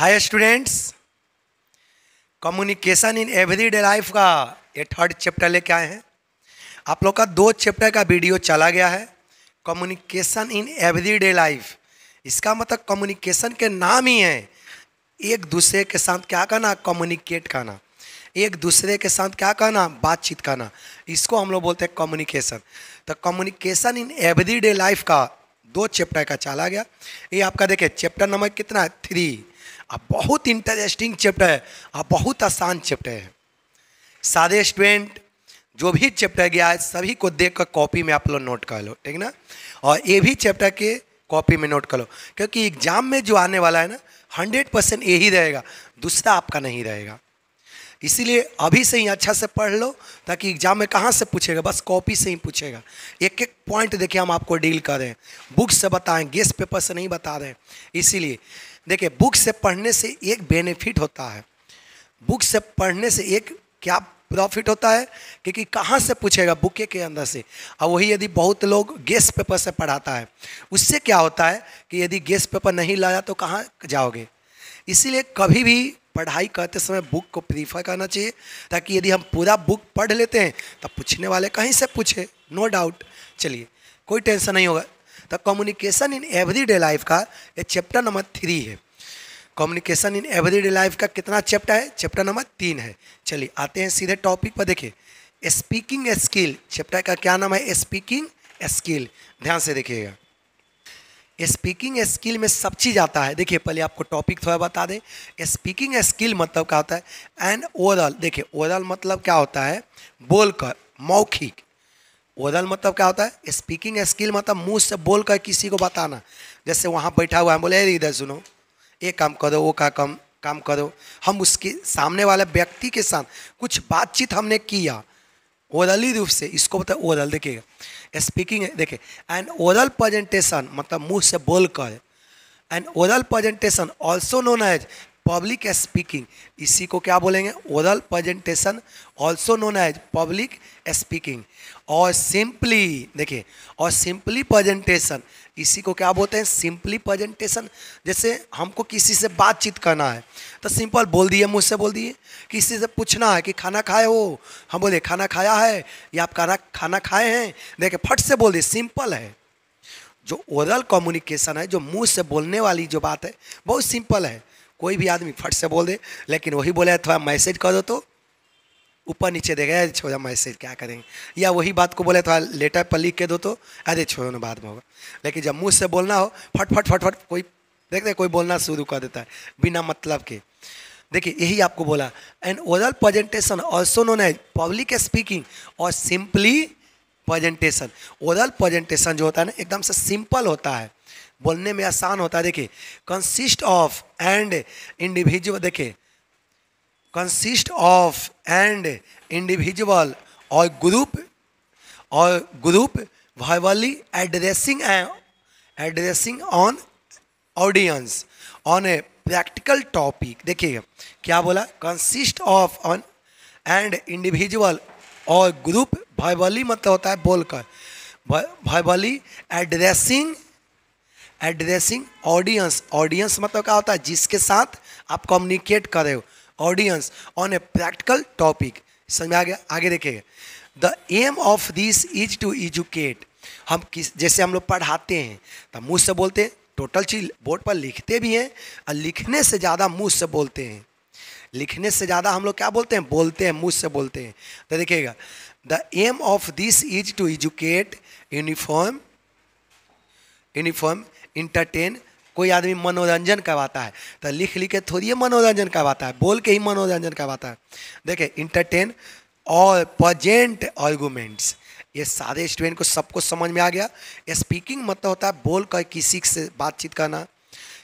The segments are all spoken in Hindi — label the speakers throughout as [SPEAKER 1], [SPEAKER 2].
[SPEAKER 1] hi students communication in everyday life का ये थर्ड चैप्टर लेके आए हैं आप लोग का दो चैप्टर का वीडियो चला गया है कम्युनिकेशन इन एवरीडे लाइफ इसका मतलब कम्युनिकेशन के नाम ही है एक दूसरे के साथ क्या करना कम्युनिकेट करना एक दूसरे के साथ क्या करना बातचीत करना इसको हम लोग बोलते हैं कम्युनिकेशन तो कम्युनिकेशन इन एवरीडे लाइफ का दो चैप्टर का चला गया ये आपका देखिए चैप्टर नंबर कितना है थ्री अब बहुत इंटरेस्टिंग चैप्टर है और बहुत आसान चैप्टर है सारे स्टूडेंट जो भी चैप्टर गया है सभी को देख कर कॉपी में आप लोग नोट कर लो ठीक ना और ये भी चैप्टर के कॉपी में नोट कर लो क्योंकि एग्जाम में जो आने वाला है ना हंड्रेड परसेंट यही रहेगा दूसरा आपका नहीं रहेगा इसीलिए अभी से ही अच्छा से पढ़ लो ताकि एग्जाम में कहाँ से पूछेगा बस कॉपी से ही पूछेगा एक एक पॉइंट देखिए हम आपको डील कर रहे हैं बुक से बताएं गेस्ट पेपर से नहीं बता रहे हैं इसीलिए देखिए बुक से पढ़ने से एक बेनिफिट होता है बुक से पढ़ने से एक क्या प्रॉफिट होता है क्योंकि कहाँ से पूछेगा बुके के अंदर से और वही यदि बहुत लोग गेस पेपर से पढ़ाता है उससे क्या होता है कि यदि गेस पेपर नहीं लाया तो कहाँ जाओगे इसीलिए कभी भी पढ़ाई करते समय बुक को प्रीफर करना चाहिए ताकि यदि हम पूरा बुक पढ़ लेते हैं तो पूछने वाले कहीं से पूछे नो डाउट चलिए कोई टेंशन नहीं होगा तो communication in every day life का ये चैप्टर नंबर थ्री है communication in every day life का कितना चैप्टर है चैप्टर नंबर तीन है चलिए आते हैं सीधे टॉपिक पर देखिए स्पीकिंग स्किल चैप्टर का क्या नाम है स्पीकिंग स्किल ध्यान से देखिएगा स्पीकिंग स्किल में सब चीज़ आता है देखिए पहले आपको टॉपिक थोड़ा बता दें स्पीकिंग स्किल मतलब क्या होता है एंड ओरल देखिए ओरल मतलब क्या होता है बोलकर मौखिक ओरल मतलब क्या होता है स्पीकिंग स्किल मतलब मुंह से बोल कर किसी को बताना जैसे वहाँ बैठा हुआ है बोले अरे इधर सुनो ये काम करो वो का काम काम करो हम उसके सामने वाले व्यक्ति के साथ कुछ बातचीत हमने किया ओरली रूप से इसको बता ओरल देखिएगा स्पीकिंग देखे देखिए एंड ओरल प्रेजेंटेशन मतलब मुंह से बोलकर and oral presentation also known as public speaking इसी को क्या बोलेंगे oral presentation also known as public speaking और सिंपली देखिए और सिंपली प्रेजेंटेशन इसी को क्या बोलते हैं सिंपली प्रेजेंटेशन जैसे हमको किसी से बातचीत करना है तो सिंपल बोल दिए मुझसे बोल दिए किसी से पूछना है कि खाना खाए हो हम बोले खाना खाया है या आप खाना खाना खाए हैं देखे फट से बोल दिए सिंपल है जो ओरल कम्युनिकेशन है जो मुँह से बोलने वाली जो बात है बहुत सिंपल है कोई भी आदमी फट से बोल दे लेकिन वही बोले थोड़ा मैसेज कर दो तो ऊपर नीचे देगा अरे छोड़ हम ऐसे क्या करेंगे या वही बात को बोले थोड़ा तो, हाँ, लेटर पर लिख के दो तो अरे छोड़ो ना बाद में होगा लेकिन जब मुँह से बोलना हो फट फट फट फट कोई देख दे कोई बोलना शुरू कर देता है बिना मतलब के देखिए यही आपको बोला and oral presentation also known as public speaking और सिंपली प्रेजेंटेशन ओरल प्रेजेंटेशन जो होता है ना एकदम से सिंपल होता है बोलने में आसान होता है देखिए कंसिस्ट ऑफ एंड इंडिविजुअल देखिए consist of and individual or group or group verbally addressing and addressing on audience on a practical topic देखिए क्या बोला consist of on and individual और ग्रुप वाइबली मतलब होता है बोलकर verbally addressing addressing audience audience मतलब क्या होता है जिसके साथ आप कम्युनिकेट करे हो audience on a practical topic समझ में आ गया आगे देखिएगा the aim of this is to educate हम किस जैसे हम लोग पढ़ाते हैं तो मुँह से बोलते हैं टोटल चीज बोर्ड पर लिखते भी हैं और लिखने से ज़्यादा मुँह से बोलते हैं लिखने से ज़्यादा हम लोग क्या बोलते हैं बोलते हैं मुँह से बोलते हैं तो देखिएगा the aim of this is to educate uniform uniform entertain कोई आदमी मनोरंजन करवाता है तो लिख लिख के थोड़ी मनोरंजन करवाता है बोल के ही मनोरंजन करवाता है देखे इंटरटेन और प्रजेंट आर्गूमेंट्स ये सारे स्टूडेंट को सबको समझ में आ गया ये स्पीकिंग मतलब होता है बोल कर किसी से बातचीत करना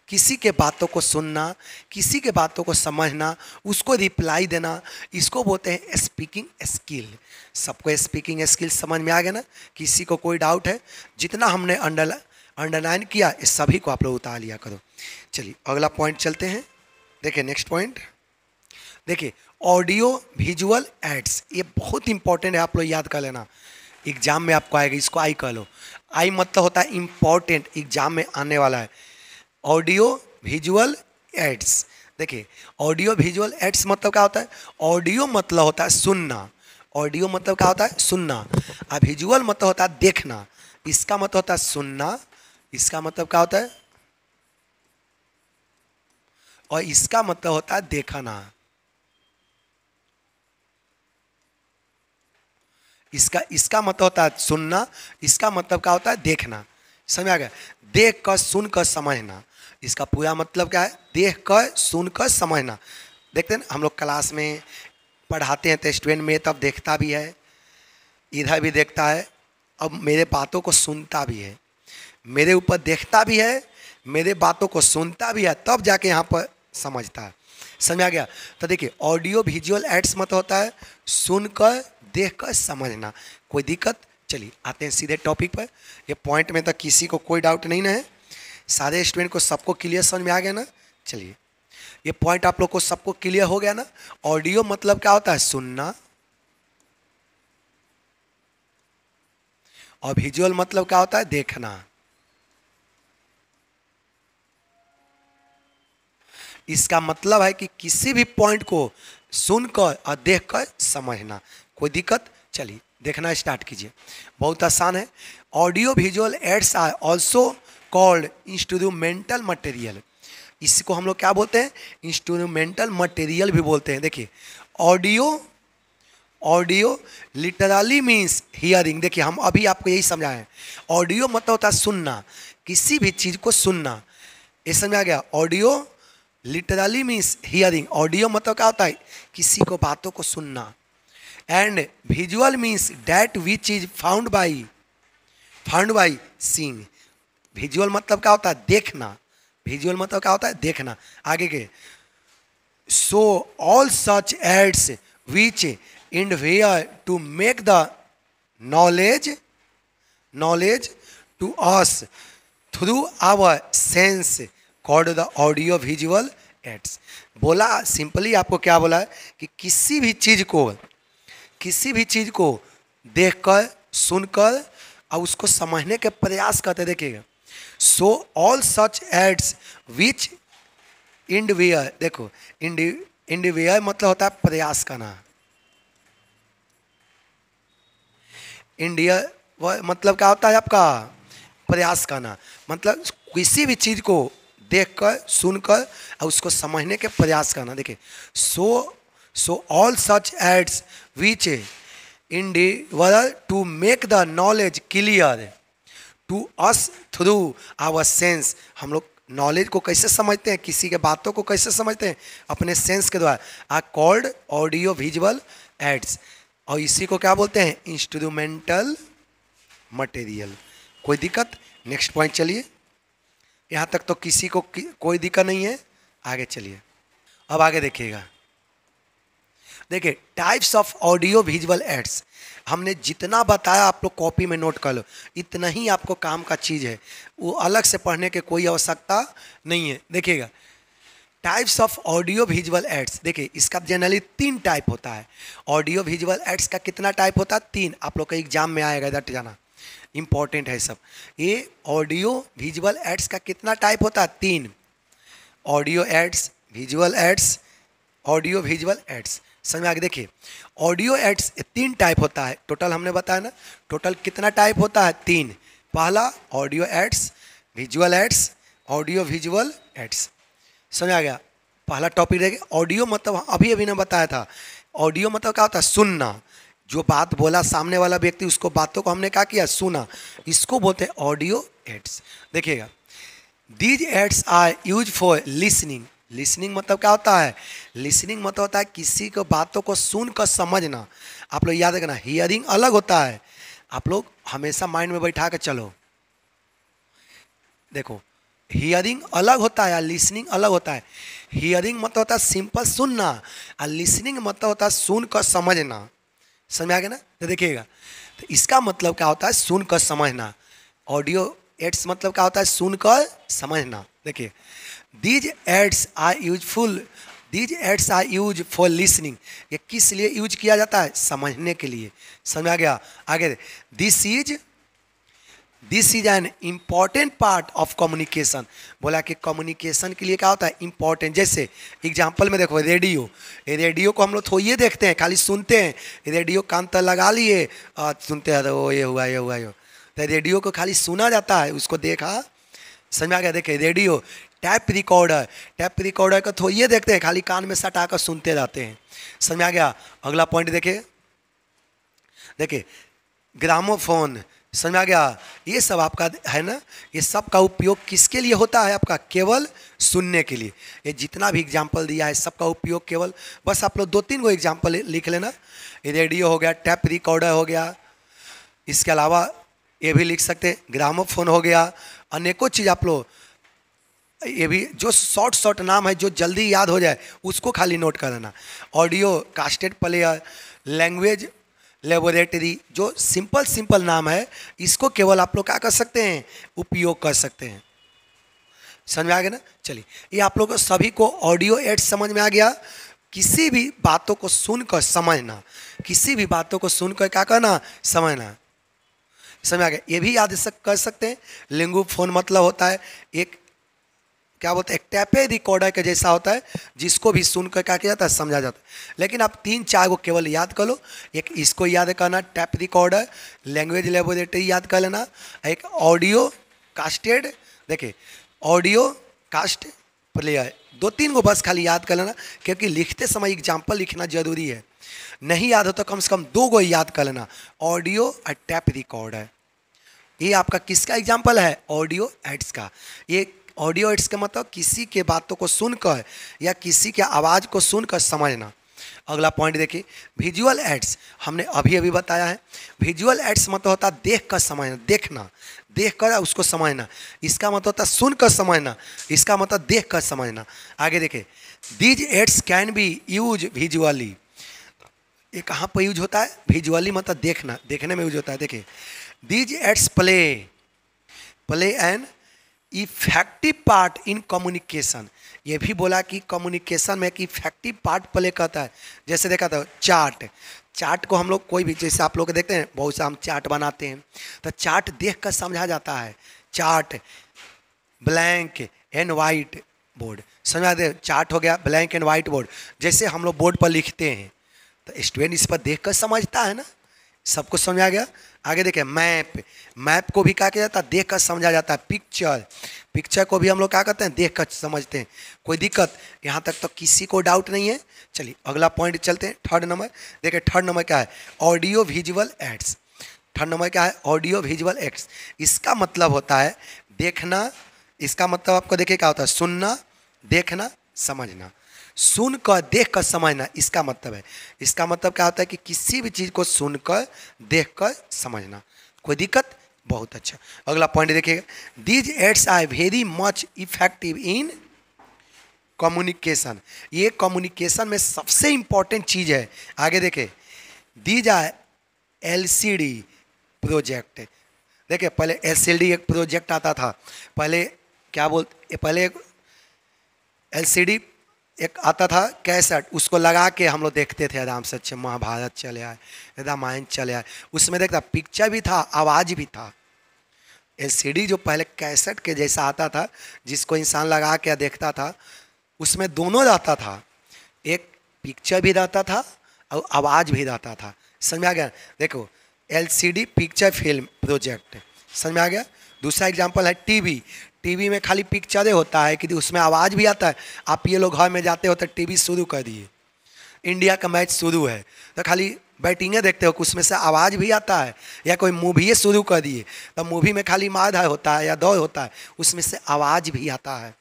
[SPEAKER 1] किसी के बातों को सुनना किसी के बातों को समझना उसको रिप्लाई देना इसको बोलते हैं स्पीकिंग स्किल सबको स्पीकिंग स्किल समझ में आ गया ना किसी को कोई डाउट है जितना हमने अंडर अंडरलाइन किया इस सभी को आप लोग उतार लिया करो चलिए अगला पॉइंट चलते हैं देखिए नेक्स्ट पॉइंट देखिए ऑडियो विजुअल एड्स ये बहुत इंपॉर्टेंट है आप लोग याद कर लेना एग्जाम में आपको आएगा इसको आई कह लो आई मतलब होता है इम्पॉर्टेंट एग्जाम में आने वाला है ऑडियो विजुअल एड्स देखिए ऑडियो विजुअल एड्स मतलब क्या होता है ऑडियो मतलब होता है सुनना ऑडियो मतलब क्या होता है सुनना और विजुअल मतलब होता है देखना इसका मतलब होता है सुनना इसका मतलब क्या होता है और इसका मतलब होता है देखना इसका इसका मतलब होता है सुनना इसका मतलब क्या होता है देखना समझ आ गया देख कर सुन कर समझना इसका पूरा मतलब क्या है देख कर सुन कर समझना देखते हैं हम लोग क्लास में पढ़ाते हैं तो स्टूडेंट में तब देखता भी है इधर भी देखता है अब मेरे बातों को सुनता भी है मेरे ऊपर देखता भी है मेरे बातों को सुनता भी है तब जाके यहाँ पर समझता है समझ आ गया तो देखिए ऑडियो विजुअल एड्स मत होता है सुनकर देख कर समझना कोई दिक्कत चलिए आते हैं सीधे टॉपिक पर ये पॉइंट में तो किसी को कोई डाउट नहीं ना है सारे स्टूडेंट को सबको क्लियर समझ में आ गया ना चलिए ये पॉइंट आप लोग को सबको क्लियर हो गया ना ऑडियो मतलब क्या होता है सुनना और विजुअल मतलब क्या होता है देखना इसका मतलब है कि किसी भी पॉइंट को सुनकर और देख कर समझना कोई दिक्कत चलिए देखना स्टार्ट कीजिए बहुत आसान है audio visual aids are also called instrumental material इसको हम लोग क्या बोलते हैं इंस्ट्रूमेंटल मटेरियल भी बोलते हैं देखिए audio audio literally means hearing देखिए हम अभी आपको यही समझाएं ऑडियो मतलब होता है सुनना किसी भी चीज़ को सुनना ये समझा गया audio literally means hearing audio मतलब क्या होता है किसी को बातों को सुनना and visual means that which is found by found by seeing visual मतलब क्या होता है देखना विजुअल मतलब क्या होता है देखना आगे के so all such aids which endeavour to make the knowledge knowledge to us through our sense record the audio visual aids बोला सिंपली आपको क्या बोला है कि किसी भी चीज़ को किसी भी चीज़ को देख कर सुनकर और उसको समझने के प्रयास करते देखिएगा सो ऑल सच एड्स विच इंडवियर देखो इंडवियर मतलब होता है प्रयास करना इंडिया मतलब क्या होता है आपका प्रयास करना मतलब किसी भी चीज़ को देख कर सुनकर और उसको समझने के प्रयास करना देखिए so so all such aids which endeavor to make the knowledge clear to us through our sense हम लोग नॉलेज को कैसे समझते हैं किसी के बातों को कैसे समझते हैं अपने सेंस के द्वारा are called audio visual aids और इसी को क्या बोलते हैं इंस्ट्रूमेंटल मटेरियल कोई दिक्कत नेक्स्ट पॉइंट चलिए यहाँ तक तो किसी को कि, कोई दिक्कत नहीं है आगे चलिए अब आगे देखिएगा देखिए types of audio visual aids हमने जितना बताया आप लोग कॉपी में नोट कर लो इतना ही आपको काम का चीज़ है वो अलग से पढ़ने के कोई आवश्यकता नहीं है देखिएगा types of audio visual aids देखिए इसका जनरली तीन टाइप होता है ऑडियो विजुअल एड्स का कितना टाइप होता है तीन आप लोग का एग्जाम में आएगा इधर जाना इंपॉर्टेंट है सब ये ऑडियो विजुअल एड्स का कितना टाइप होता है तीन audio aids visual aids audio visual aids समझ में आगे देखिए ऑडियो एड्स तीन टाइप होता है टोटल हमने बताया ना टोटल कितना टाइप होता है तीन पहला audio aids visual aids audio visual aids समझ आ गया पहला टॉपिक देखिए ऑडियो मतलब अभी अभी ने बताया था ऑडियो मतलब क्या होता है सुनना जो बात बोला सामने वाला व्यक्ति उसको बातों को हमने क्या किया सुना इसको बोलते हैं ऑडियो एड्स देखिएगा these aids are use for listening listening मतलब क्या होता है लिसनिंग मतलब होता है किसी को बातों को सुनकर समझना आप लोग याद रखना हियरिंग अलग होता है आप लोग हमेशा माइंड में बैठा कर चलो देखो हियरिंग अलग होता है या लिसनिंग अलग होता है हियरिंग मतलब होता है सिंपल सुनना और लिसनिंग मतलब होता है सुनकर समझना समझ में आ गया ना तो देखिएगा तो इसका मतलब क्या होता है सुनकर समझना ऑडियो एड्स मतलब क्या होता है सुनकर समझना देखिए these aids are useful these aids are use for listening ये किस लिए यूज किया जाता है समझने के लिए समझ आ गया आगे this is this is an important part of communication बोला कि कम्युनिकेशन के लिए क्या होता है इम्पॉर्टेंट जैसे एग्जाम्पल में देखो रेडियो रेडियो को हम लोग थोड़िए देखते हैं खाली सुनते हैं रेडियो कान तक लगा लिए और सुनते हैं तो ये हुआ ये हुआ ये तो रेडियो को खाली सुना जाता है उसको देखा समझ में आ गया देखे radio tape recorder tape recorder को थोड़िए देखते हैं खाली कान में सटा कर सुनते रहते हैं समझ में आ गया अगला पॉइंट देखिए देखिए ग्रामोफोन समझ में आ गया ये सब आपका है ना ये सब का उपयोग किसके लिए होता है आपका केवल सुनने के लिए ये जितना भी एग्जाम्पल दिया है सबका उपयोग केवल बस आप लोग दो तीन को एग्जाम्पल लिख लेना ये रेडियो हो गया टैप रिकॉर्डर हो गया इसके अलावा ये भी लिख सकते ग्रामोफोन हो गया अनेकों चीज़ आप लोग ये भी जो शॉर्ट शॉर्ट नाम है जो जल्दी याद हो जाए उसको खाली नोट कर लेना audio cassette player language laboratory जो सिंपल सिंपल नाम है इसको केवल आप लोग क्या कर सकते हैं उपयोग कर सकते हैं समझ में आ गया ना चलिए ये आप लोग सभी को ऑडियो एड समझ में आ गया किसी भी बातों को सुनकर समझना किसी भी बातों को सुनकर क्या करना समझना समझ आ गया ये भी याद कर सकते हैं लिंगू फोन मतलब होता है एक क्या बोलते हैं टैपे रिकॉर्डर के जैसा होता है जिसको भी सुन कर क्या किया जाता है समझा जाता है लेकिन आप तीन चार को केवल याद कर लो एक इसको याद करना टैप रिकॉर्डर लैंग्वेज लेबोरेटरी याद कर लेना एक ऑडियो कास्टेड देखिए ऑडियो कास्ट प्लेयर दो तीन को बस खाली याद कर लेना क्योंकि लिखते समय एग्जाम्पल लिखना जरूरी है नहीं याद हो तो कम से कम दो को याद कर लेना ऑडियो और टैप रिकॉर्डर ये आपका किसका एग्जाम्पल है ऑडियो एड्स का ये ऑडियो एड्स का मतलब किसी के बातों को सुनकर या किसी के आवाज़ को सुनकर समझना अगला पॉइंट देखिए विजुअल एड्स हमने अभी अभी बताया है विजुअल एड्स मतलब होता है देख कर समझना देखना देख कर उसको समझना इसका मतलब होता है सुनकर समझना इसका मतलब देख कर समझना आगे देखिए these aids can be use visually ये कहाँ पर यूज होता है विजुअली मतलब देखना देखने में यूज होता है देखिए these aids play play and effective part in communication ये भी बोला कि कम्युनिकेशन में एक इफेक्टिव पार्ट प्ले करता है जैसे देखा था चार्ट चार्ट को हम लोग कोई भी जैसे आप लोग देखते हैं बहुत सा हम चार्ट बनाते हैं तो चार्ट देख कर समझा जाता है chart blank and white board समझा दे चार्ट हो गया ब्लैंक एंड वाइट बोर्ड जैसे हम लोग बोर्ड पर लिखते हैं तो स्टूडेंट इस पर देख कर समझता है ना सबको समझा गया आगे देखें मैप मैप को भी क्या किया जाता है देख कर समझा जाता है पिक्चर पिक्चर को भी हम लोग क्या करते हैं देख कर समझते हैं कोई दिक्कत यहाँ तक तो किसी को डाउट नहीं है चलिए अगला पॉइंट चलते हैं थर्ड नंबर देखिए थर्ड नंबर क्या है audio visual aids third number क्या है ऑडियो विजुअल एड्स इसका मतलब होता है देखना इसका मतलब आपको देखिए क्या होता है सुनना देखना समझना सुनकर देख कर समझना इसका मतलब है इसका मतलब क्या होता है कि किसी भी चीज़ को सुनकर देख कर समझना कोई दिक्कत बहुत अच्छा अगला पॉइंट देखिएगा these aids are very much effective in communication ये कम्युनिकेशन में सबसे इंपॉर्टेंट चीज़ है आगे देखे दीज आर एल प्रोजेक्ट देखिए पहले एल एक प्रोजेक्ट आता था पहले क्या बोलते पहले एल एक आता था कैसेट उसको लगा के हम लोग देखते थे एकदम से महाभारत चले आए रामायण चले आए उसमें देखता पिक्चर भी था आवाज़ भी था एलसीडी जो पहले कैसेट के जैसा आता था जिसको इंसान लगा के देखता था उसमें दोनों रहता था एक पिक्चर भी रहता था और आवाज़ भी रहता था समझ में आ गया देखो एलसीडी पिक्चर फिल्म प्रोजेक्ट समझ में आ गया दूसरा एग्जाम्पल है टीवी टीवी में खाली पिक्चरें होता है कि उसमें आवाज़ भी आता है आप ये लोग घर में जाते हो तो टीवी शुरू कर दिए इंडिया का मैच शुरू है तो खाली बैटिंगें देखते हो कि उसमें से आवाज़ भी आता है या कोई मूवी शुरू कर दिए तो मूवी में खाली मार होता है या दौड़ होता है उसमें से आवाज़ भी आता है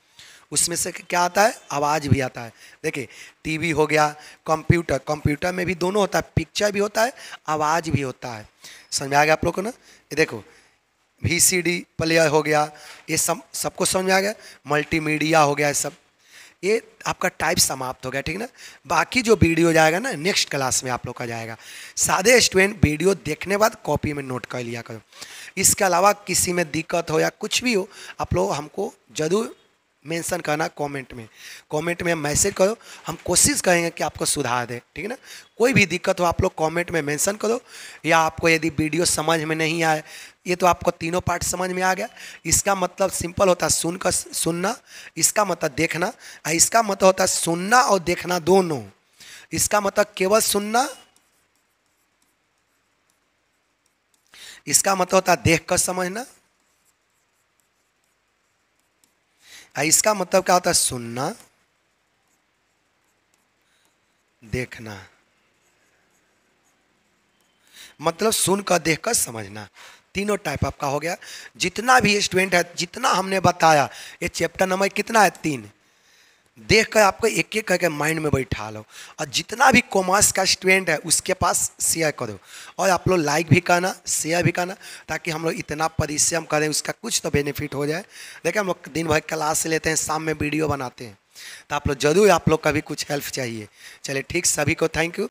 [SPEAKER 1] उसमें से क्या आता है आवाज़ भी आता है देखिए टीवी हो गया कंप्यूटर कंप्यूटर में भी दोनों होता है पिक्चर भी होता है आवाज़ भी होता है समझ आ गया आप लोग को ना ये देखो वी सी डी प्लेयर हो गया ये सब सबको समझ आ गया मल्टीमीडिया हो गया ये सब ये आपका टाइप समाप्त हो गया ठीक ना बाकी जो वीडियो जाएगा ना नेक्स्ट क्लास में आप लोग का जाएगा सादे स्टूडेंट वीडियो देखने बाद कॉपी में नोट कर लिया करो इसके अलावा किसी में दिक्कत हो या कुछ भी हो आप लोग हमको जरूर मेंशन करना कमेंट में कमेंट में मैसेज करो हम कोशिश करेंगे कि आपको सुधार दें ठीक है ना कोई भी दिक्कत हो आप लोग कमेंट में मेंशन करो या आपको यदि वीडियो समझ में नहीं आए ये तो आपको तीनों पार्ट समझ में आ गया इसका मतलब सिंपल होता है सुनकर सुनना इसका मतलब देखना और इसका मतलब होता है सुनना और देखना दोनों इसका मतलब केवल सुनना इसका मतलब होता है देख कर समझना इसका मतलब क्या होता है सुनना देखना मतलब सुनकर देखकर समझना तीनों टाइप आपका हो गया जितना भी स्टूडेंट है जितना हमने बताया ये चैप्टर नंबर कितना है तीन देख कर आपको एक एक करके माइंड में बैठा लो और जितना भी कॉमर्स का स्टूडेंट है उसके पास शेयर करो और आप लोग लाइक भी करना शेयर भी करना ताकि हम लोग इतना परिश्रम करें उसका कुछ तो बेनिफिट हो जाए देखिए हम लोग दिन भर क्लास लेते हैं शाम में वीडियो बनाते हैं तो आप लोग जरूर आप लोग का भी कुछ हेल्प चाहिए चलिए ठीक सभी को थैंक यू